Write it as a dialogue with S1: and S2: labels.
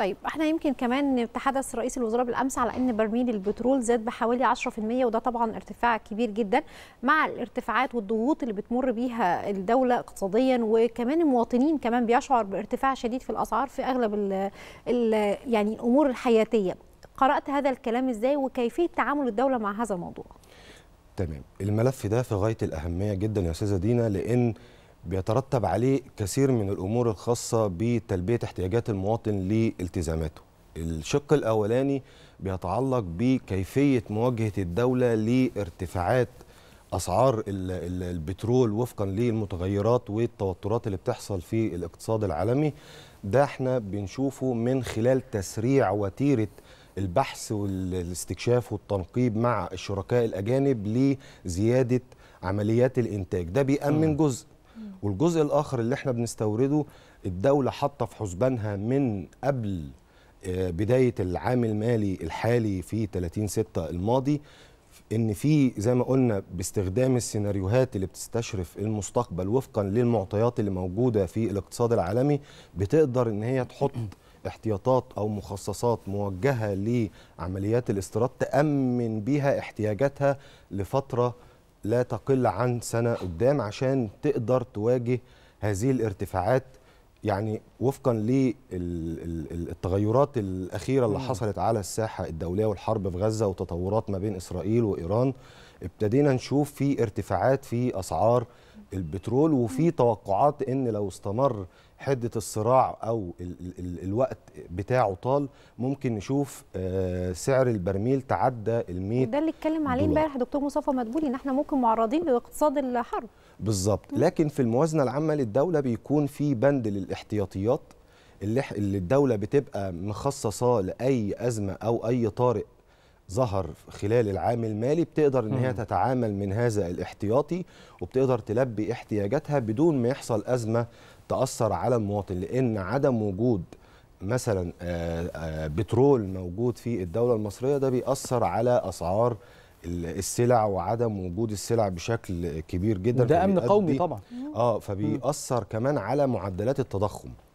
S1: طيب احنا يمكن كمان تحدث رئيس الوزراء بالامس على ان برميل البترول زاد بحوالي 10% وده طبعا ارتفاع كبير جدا مع الارتفاعات والضغوط اللي بتمر بيها الدوله اقتصاديا وكمان المواطنين كمان بيشعر بارتفاع شديد في الاسعار في اغلب الـ الـ يعني الامور الحياتيه قرات هذا الكلام ازاي وكيفيه تعامل الدوله مع هذا الموضوع
S2: تمام الملف ده في غايه الاهميه جدا يا استاذه دينا لان بيترتب عليه كثير من الامور الخاصه بتلبيه احتياجات المواطن لالتزاماته. الشق الاولاني بيتعلق بكيفيه مواجهه الدوله لارتفاعات اسعار البترول وفقا للمتغيرات والتوترات اللي بتحصل في الاقتصاد العالمي ده احنا بنشوفه من خلال تسريع وتيره البحث والاستكشاف والتنقيب مع الشركاء الاجانب لزياده عمليات الانتاج ده بيأمن جزء والجزء الاخر اللي احنا بنستورده الدوله حاطه في حسبانها من قبل آه، بدايه العام المالي الحالي في 30 6 الماضي ان في زي ما قلنا باستخدام السيناريوهات اللي بتستشرف المستقبل وفقا للمعطيات اللي موجوده في الاقتصاد العالمي بتقدر ان هي تحط احتياطات او مخصصات موجهه لعمليات الاستيراد تامن بيها احتياجاتها لفتره لا تقل عن سنة قدام عشان تقدر تواجه هذه الارتفاعات يعني وفقا للتغيرات الأخيرة اللي حصلت على الساحة الدولية والحرب في غزة وتطورات ما بين إسرائيل وإيران ابتدينا نشوف في ارتفاعات في أسعار البترول وفي توقعات ان لو استمر حده الصراع او ال ال الوقت بتاعه طال ممكن نشوف آه، سعر البرميل تعدى ال 100 ده
S1: اللي اتكلم عليه امبارح دكتور مصطفى مدبولي ان احنا ممكن معرضين لاقتصاد الحرب
S2: بالظبط لكن في الموازنه العامه للدوله بيكون في بند للاحتياطيات اللي الدوله بتبقى مخصصاه لاي ازمه او اي طارئ ظهر خلال العام المالي بتقدر ان هي تتعامل من هذا الاحتياطي وبتقدر تلبي احتياجاتها بدون ما يحصل ازمه تاثر على المواطن لان عدم وجود مثلا آه، آه، بترول موجود في الدوله المصريه ده بيأثر على اسعار السلع وعدم وجود السلع بشكل كبير جدا وده امن قومي طبعا اه فبيأثر كمان على معدلات التضخم